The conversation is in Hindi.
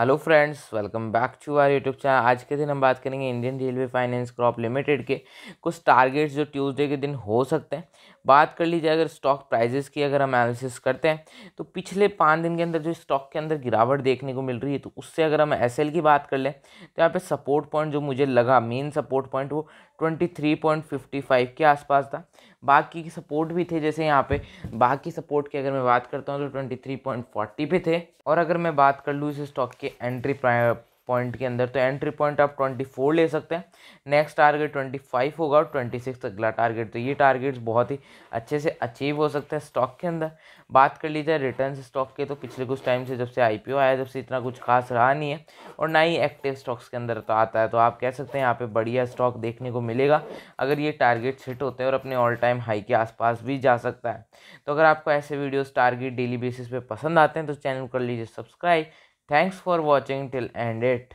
Hello friends welcome back to our YouTube channel आज के दिन हम बात करेंगे Indian railway finance corp limited के कुछ टारगेट्स जो ट्यूसडे के दिन हो सकते हैं बात कर लीजिए अगर स्टॉक प्राइजेस की अगर हम एनालिसिस करते हैं तो पिछले पाँच दिन के अंदर जो स्टॉक के अंदर गिरावट देखने को मिल रही है तो उससे अगर हम एस की बात कर लें तो यहाँ पर सपोर्ट पॉइंट जो मुझे लगा मेन सपोर्ट पॉइंट वो twenty three point fifty five के आसपास था बाकी के सपोर्ट भी थे जैसे यहाँ पे बाकी सपोर्ट की अगर मैं बात करता हूँ तो ट्वेंटी थ्री पॉइंट फोर्टी पे थे और अगर मैं बात कर लूँ इस स्टॉक के एंट्री पॉइंट के अंदर तो एंट्री पॉइंट आप ट्वेंटी फोर ले सकते हैं नेक्स्ट टारगेट ट्वेंटी फाइव होगा और ट्वेंटी सिक्स अगला टारगेट तो ये टारगेट्स बहुत ही अच्छे से अचीव हो सकते हैं स्टॉक के अंदर बात कर ली जाए रिटर्न स्टॉक के तो पिछले कुछ टाइम से जब से आई आया जब से इतना कुछ खास रहा नहीं है और ना ही एक्टिव स्टॉक्स के अंदर तो आता है तो आप कह सकते हैं यहाँ पर बढ़िया स्टॉक देखने को मिलेगा अगर ये टारगेट हिट होते हैं और अपने ऑल टाइम हाई के आसपास भी जा सकता है तो अगर आपको ऐसे वीडियोज टारगेट डेली बेसिस पर पसंद आते हैं तो चैनल कर लीजिए subscribe Thanks for watching till end it.